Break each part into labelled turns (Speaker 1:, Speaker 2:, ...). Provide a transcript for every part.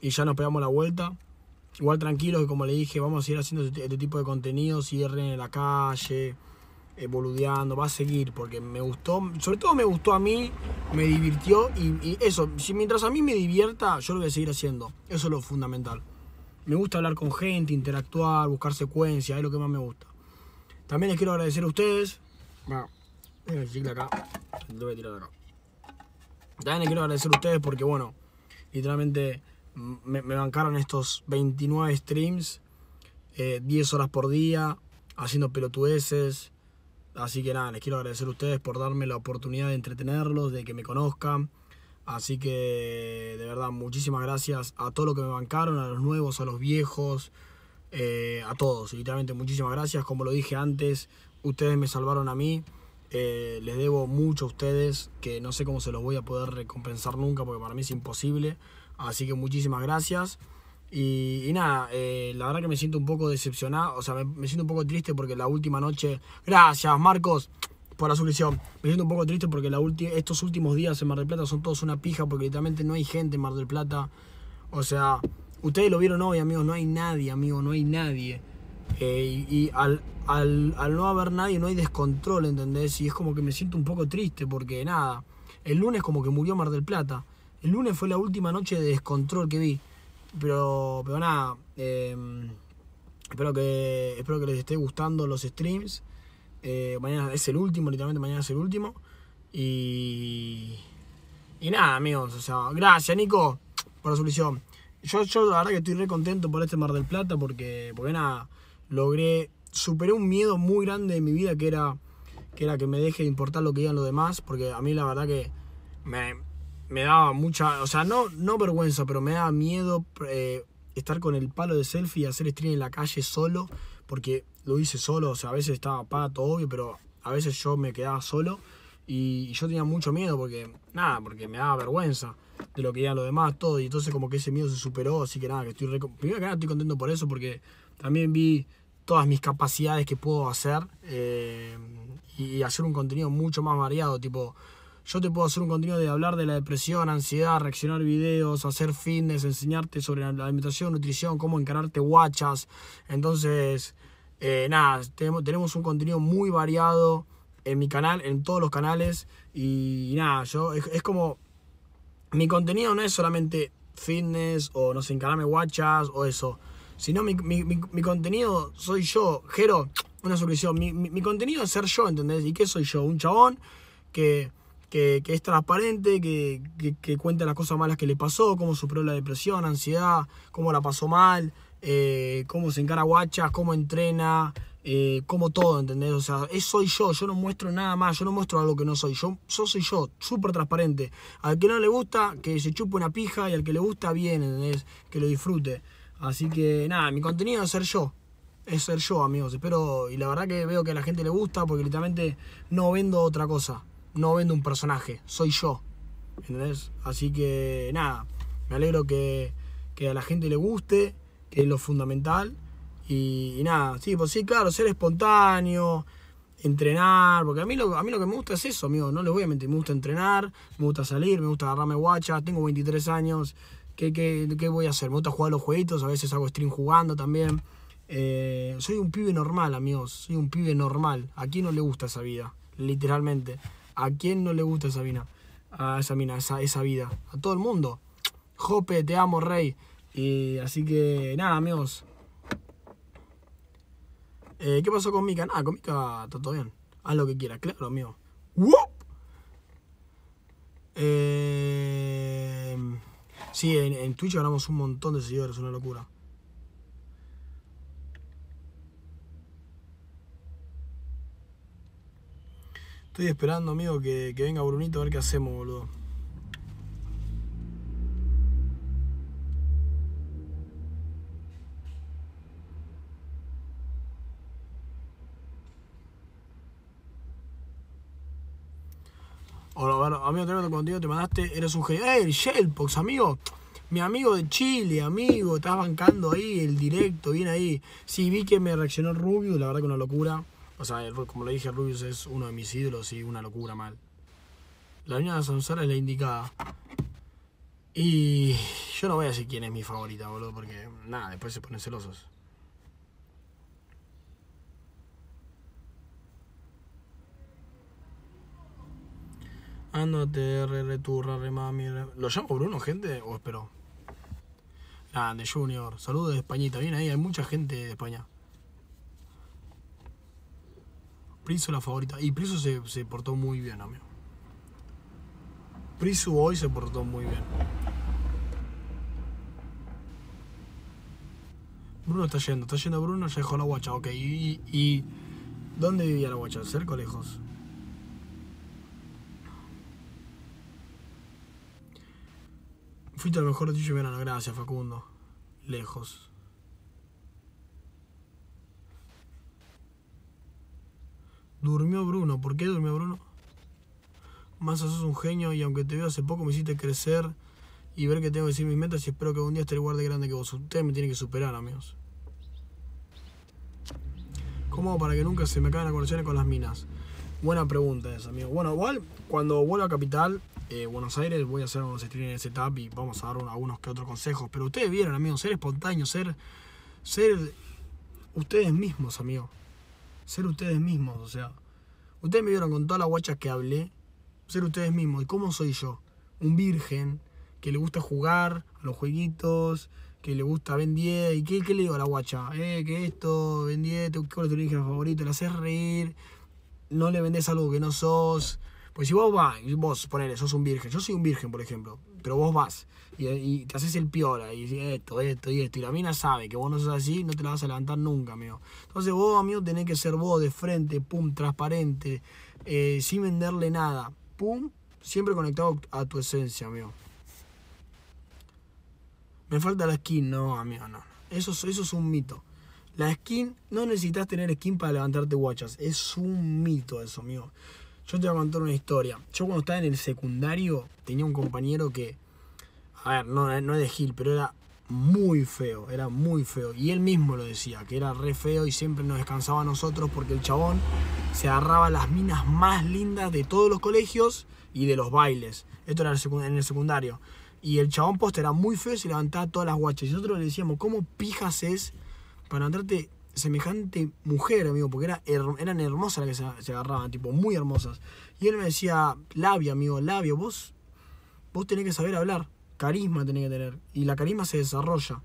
Speaker 1: Y ya nos pegamos la vuelta. Igual tranquilos, que como le dije, vamos a seguir haciendo este, este tipo de contenido, cierren en la calle, evoludeando eh, boludeando, va a seguir, porque me gustó, sobre todo me gustó a mí, me divirtió y, eso, si mientras a mí me divierta, yo lo voy a seguir haciendo, eso es lo fundamental. Me gusta hablar con gente, interactuar, buscar secuencias, es lo que más me gusta. También les quiero agradecer a ustedes. Bueno, el acá. Lo voy a acá. También les quiero agradecer a ustedes porque, bueno, literalmente me, bancaron estos 29 streams, 10 eh, horas por día, haciendo pelotudeces. Así que nada, les quiero agradecer a ustedes por darme la oportunidad de entretenerlos, de que me conozcan. Así que de verdad, muchísimas gracias a todo lo que me bancaron, a los nuevos, a los viejos, eh, a todos. Literalmente, muchísimas gracias. Como lo dije antes, ustedes me salvaron a mí. Eh, les debo mucho a ustedes, que no sé cómo se los voy a poder recompensar nunca, porque para mí es imposible. Así que muchísimas gracias. Y, nada, eh, la verdad que me siento un poco decepcionado, o sea, me, siento un poco triste porque la última noche... Gracias, Marcos por la solución Me siento un poco triste porque la estos últimos días en Mar del Plata son todos una pija porque literalmente no hay gente en Mar del Plata. O sea, ustedes lo vieron hoy, amigos, no hay nadie, amigo, no hay nadie. Eh, y, al, al, no haber nadie no hay descontrol, ¿entendés? Y es como que me siento un poco triste porque nada, el lunes como que murió Mar del Plata. El lunes fue la última noche de descontrol que vi. Pero, pero nada, em, espero, que, espero que les esté gustando los streams. Eh, mañana es el último, literalmente mañana es el último. Y, y nada, amigos, o sea, gracias Nico por la solución. Yo, yo la verdad que estoy re contento por este Mar del Plata porque, porque nada logré, superé un miedo muy grande de mi vida que era que, era que me deje de importar lo que digan los demás, porque a mí la verdad que me, me daba mucha, o sea, no, no vergüenza, pero me daba miedo eh, estar con el palo de selfie y hacer stream en la calle solo, porque lo hice solo, o sea, a veces estaba pato, obvio, pero a veces yo me quedaba solo y, yo tenía mucho miedo porque, nada, porque me daba vergüenza de lo que digan los demás, todo, y entonces como que ese miedo se superó, así que nada, que estoy, re, primero que nada estoy contento por eso, porque también vi todas mis capacidades que puedo hacer eh, y hacer un contenido mucho más variado, tipo... Yo te puedo hacer un contenido de hablar de la depresión, ansiedad, reaccionar videos, hacer fitness, enseñarte sobre la alimentación, nutrición, cómo encararte guachas. Entonces, eh, nada, tenemos, tenemos un contenido muy variado en mi canal, en todos los canales. Y, nada, yo es, como. Mi contenido no es solamente fitness o no sé, encararme guachas o eso. Si no, mi, contenido soy yo. Jero, una solución. Mi, contenido es ser yo, ¿entendés? ¿Y qué soy yo? Un chabón que, que, es transparente, que, que, cuenta las cosas malas que le pasó, cómo superó la depresión, ansiedad, cómo la pasó mal, eh, cómo se encara guachas, cómo entrena, eh, cómo todo, ¿entendés? O sea, es soy yo, yo no muestro nada más, yo no muestro algo que no soy, yo, yo soy yo, súper transparente. Al que no le gusta, que se chupe una pija y al que le gusta, bien, ¿entendés? Que lo disfrute. Así que nada, mi contenido es ser yo. Es ser yo, amigos. Espero, y la verdad que veo que a la gente le gusta porque literalmente no vendo otra cosa. No vendo un personaje, soy yo. ¿Entendés? Así que nada, me alegro que, a la gente le guste, que es lo fundamental. Y, nada, sí, pues sí, claro, ser espontáneo, entrenar, porque a mí, lo, a mí lo que me gusta es eso, amigo, no les voy a mentir, me gusta entrenar, me gusta salir, me gusta agarrarme guachas, tengo 23 años, ¿Qué, voy a hacer? Me gusta jugar los jueguitos, a veces hago stream jugando también. Eh, soy un pibe normal, amigos. Soy un pibe normal. ¿A quién no le gusta esa vida? Literalmente. ¿A quién no le gusta esa mina? A esa mina, esa, vida. A todo el mundo. Jope, te amo, rey. Y así que, nada, amigos. Eh, ¿Qué pasó con Mika? Nada, con Mika está todo bien. Haz lo que quieras, claro, amigo. Eh... Sí, en, Twitch hablamos un montón de seguidores, una locura. Estoy esperando, amigo, que, que venga Brunito a ver qué hacemos, boludo. Hola, bueno, amigo, contigo, te mandaste, eres un genio. Shellbox, Shellpox, amigo! Mi amigo de Chile, amigo, estás bancando ahí el directo, viene ahí. Sí, vi que me reaccionó Rubius, la verdad que una locura. O sea, como le dije, Rubius es uno de mis ídolos y una locura mal. La niña de Sansara es la indicada. Y yo no voy a decir quién es mi favorita, boludo, porque nada, después se ponen celosos. Ando re, returra, re, ¿Lo llamo Bruno, gente? ¿O espero? Grande, Junior. Saludos de Españita. Bien ahí, hay mucha gente de España. Priso la favorita. Y Priso se, se portó muy bien, amigo. Priso hoy se portó muy bien. Bruno está yendo, está yendo Bruno, ya dejó la guacha, ok. ¿Y, y, dónde vivía la guacha? ¿Cerca o lejos? Fuiste el mejor de Mira verano, gracias Facundo. Lejos. Durmió Bruno, ¿por qué durmió Bruno? Massa, sos un genio y aunque te veo hace poco me hiciste crecer y ver que tengo que decir mis metas y espero que un día esté el de grande que vos. Usted me tiene que superar, amigos. ¿Cómo para que nunca se me acaben las conexiones con las minas? Buena pregunta esa, amigo. Bueno, igual cuando vuelva a Capital, eh, Buenos Aires, voy a hacer unos streams en ese setup y vamos a dar algunos que otros consejos. Pero ustedes vieron, amigos, ser espontáneo ser, ser ustedes mismos, amigo. Ser ustedes mismos, o sea. Ustedes me vieron con toda la guacha que hablé, ser ustedes mismos. ¿Y cómo soy yo? Un virgen que le gusta jugar a los jueguitos, que le gusta Ben ¿Y qué, le digo a la guacha? Eh, que esto, Ben 10, ¿cuál es tu origen favorito? La haces reír no le vendes algo que no sos. Pues si vos vas, vos ponele, sos un virgen, yo soy un virgen, por ejemplo, pero vos vas y, te haces el piola y esto, esto y esto, y la mina sabe que vos no sos así, no te la vas a levantar nunca, amigo. Entonces vos, amigo, tenés que ser vos de frente, pum, transparente, eh, sin venderle nada, pum, siempre conectado a tu esencia, amigo. Me falta la skin, no, amigo, no. Eso, eso es un mito. La skin, no necesitas tener skin para levantarte guachas. Es un mito eso, mío. Yo te voy a contar una historia. Yo cuando estaba en el secundario tenía un compañero que, a ver, no, no es de Gil, pero era muy feo, era muy feo. Y él mismo lo decía, que era re feo y siempre nos descansaba a nosotros porque el chabón se agarraba las minas más lindas de todos los colegios y de los bailes. Esto era en el secundario. Y el chabón post era muy feo y se levantaba todas las guachas. Y nosotros le decíamos, ¿cómo pijas es para entrarte semejante mujer, amigo, porque era, eran hermosas las que se, agarraban, tipo, muy hermosas. Y él me decía, labio, amigo, labio vos, vos tenés que saber hablar, carisma tenés que tener. Y la carisma se desarrolla,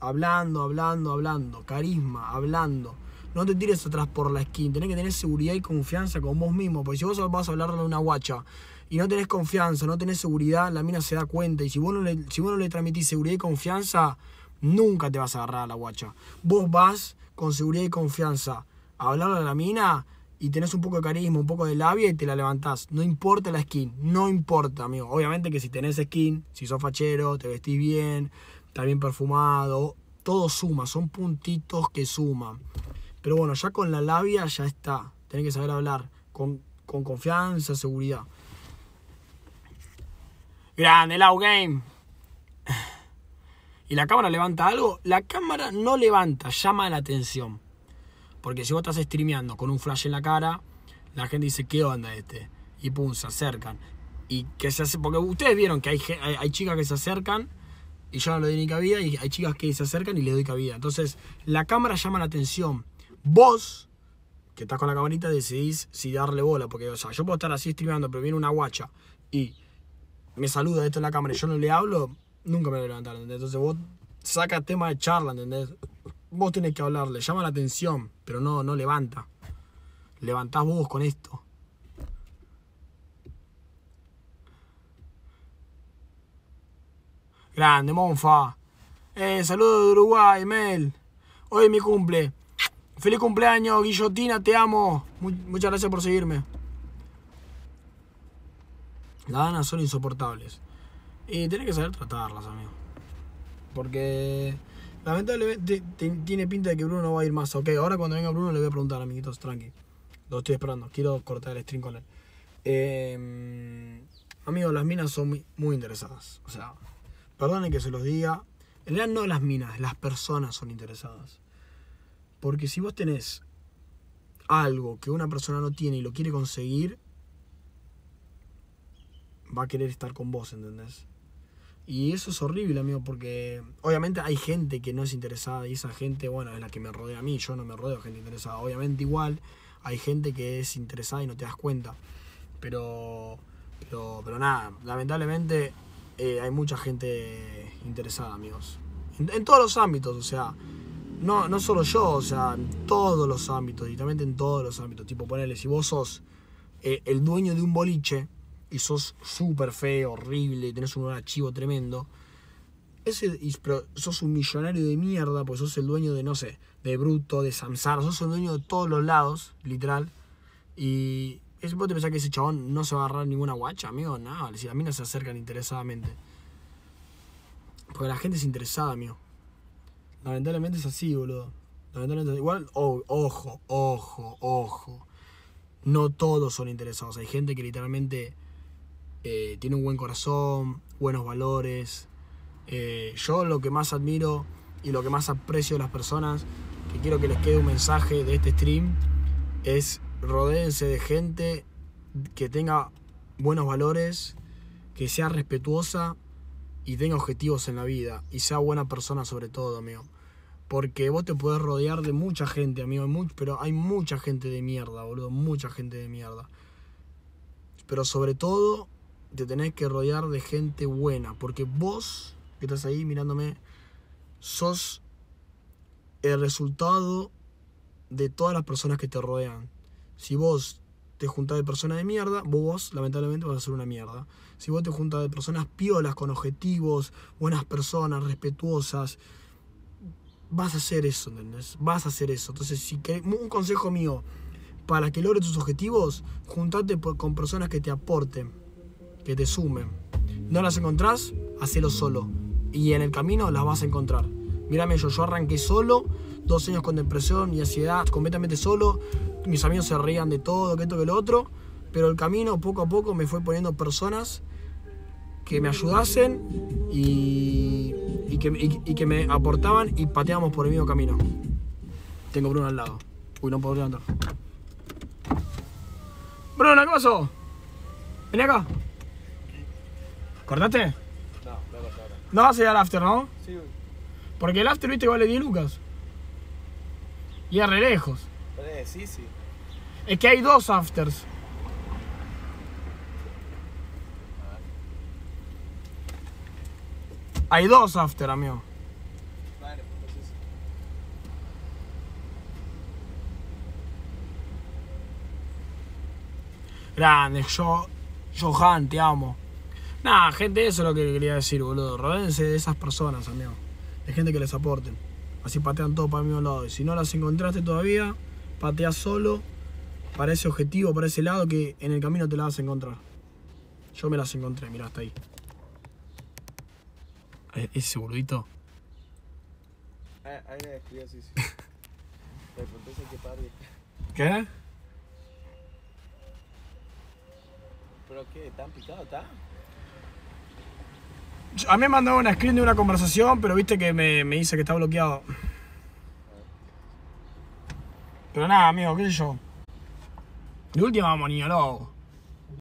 Speaker 1: hablando, hablando, hablando, carisma, hablando. No te tires atrás por la skin, tenés que tener seguridad y confianza con vos mismo, porque si vos vas a hablarle a una guacha y no tenés confianza, no tenés seguridad, la mina se da cuenta, y si vos no le, si vos no le transmitís seguridad y confianza, Nunca te vas a agarrar a la guacha. Vos vas con seguridad y confianza a hablarle a la mina y tenés un poco de carisma, un poco de labia y te la levantás. No importa la skin, no importa, amigo. Obviamente que si tenés skin, si sos fachero, te vestís bien, está bien perfumado, todo suma, son puntitos que suman. Pero bueno, ya con la labia ya está. Tenés que saber hablar con, confianza, seguridad. Grande, Lau Game y la cámara levanta algo, la cámara no levanta, llama la atención. Porque si vos estás streameando con un flash en la cara, la gente dice, ¿qué onda este? Y pum, se acercan. Y qué se hace, porque ustedes vieron que hay, hay, chicas que se acercan y yo no le doy ni cabida, y hay chicas que se acercan y le doy cabida. Entonces, la cámara llama la atención. Vos, que estás con la camarita, decidís si darle bola, porque, o sea, yo puedo estar así streameando, pero viene una guacha y me saluda esto en la cámara y yo no le hablo, nunca me voy a levantar, ¿entendés? Entonces vos saca tema de charla, ¿entendés? Vos tenés que hablarle, llama la atención, pero no, no levanta. Levantás vos con esto. Grande, Monfa. Eh, saludos de Uruguay, Mel. Hoy es mi cumple. Feliz cumpleaños, Guillotina, te amo. muchas gracias por seguirme. Las ganas son insoportables. Y tenés que saber tratarlas, amigo. Porque lamentablemente tiene pinta de que Bruno va a ir más. Ok, ahora cuando venga Bruno le voy a preguntar, amiguitos, tranqui. Lo estoy esperando, quiero cortar el stream con él. Eh, em, amigos, las minas son muy, muy interesadas. O sea, perdonen que se los diga. En realidad no las minas, las personas son interesadas. Porque si vos tenés algo que una persona no tiene y lo quiere conseguir, va a querer estar con vos, ¿entendés? Y eso es horrible, amigo, porque obviamente hay gente que no es interesada y esa gente, bueno, es la que me rodea a mí, yo no me rodeo gente interesada. Obviamente igual hay gente que es interesada y no te das cuenta. Pero, pero, pero nada, lamentablemente eh, hay mucha gente interesada, amigos. En, todos los ámbitos, o sea, no, no solo yo, o sea, en todos los ámbitos, directamente en todos los ámbitos. Tipo, ponele, si vos sos eh, el dueño de un boliche, y sos súper feo, horrible, tenés un archivo tremendo. Ese, sos un millonario de mierda, pues sos el dueño de, no sé, de Bruto, de Samsara, sos el dueño de todos los lados, literal. Y es, vos te pensás que ese chabón no se va a agarrar ninguna guacha, amigo, nada, no, a mí no se acercan interesadamente. Porque la gente es interesada, amigo. Lamentablemente es así, boludo. Lamentablemente, igual, ojo, ojo, ojo. No todos son interesados. Hay gente que literalmente eh, tiene un buen corazón, buenos valores. Eh, yo lo que más admiro y lo que más aprecio de las personas, que quiero que les quede un mensaje de este stream, es rodéense de gente que tenga buenos valores, que sea respetuosa y tenga objetivos en la vida y sea buena persona sobre todo, amigo. Porque vos te puedes rodear de mucha gente, amigo, pero hay mucha gente de mierda, boludo, mucha gente de mierda. Pero sobre todo te tenés que rodear de gente buena, porque vos, que estás ahí mirándome, sos el resultado de todas las personas que te rodean. Si vos te juntás de personas de mierda, vos lamentablemente vas a ser una mierda. Si vos te juntas de personas piolas, con objetivos, buenas personas, respetuosas, vas a hacer eso, ¿entendés? Vas a hacer eso. Entonces, si querés, un consejo mío, para que logres tus objetivos, juntate con personas que te aporten que te sumen. No las encontrás, hacelo solo. Y en el camino las vas a encontrar. Mírame yo, yo arranqué solo, dos años con depresión y ansiedad, completamente solo. Mis amigos se rían de todo, que esto, que lo otro. Pero el camino poco a poco me fue poniendo personas que me ayudasen y, que, me aportaban y pateábamos por el mismo camino. Tengo Bruno al lado. Uy, no puedo levantar. Bruno, ¿qué pasó? Vení acá. ¿Cortaste? No, no ahora. No vas a ir al after, ¿no? Sí, Porque el after, viste, vale 10 lucas. Y es re lejos. Eh, sí, sí. Es que hay dos afters. Hay dos afters, amigo. Vale, pues Grande, yo, Johan, te amo. Nah, gente, eso es lo que quería decir, boludo. Rodense de esas personas, amigo. De gente que les aporten. Así patean todo para el mismo lado. Y si no las encontraste todavía, patea solo para ese objetivo, para ese lado que en el camino te las vas a encontrar. Yo me las encontré, mirá, hasta ahí. Eh, ese boludito. Ah, ahí la sí, sí. que qué? pero qué están picado está? A mí me mandó una screen de una conversación, pero viste que me, dice que está bloqueado. Pero nada, amigo, qué sé yo. De última, vamos, niño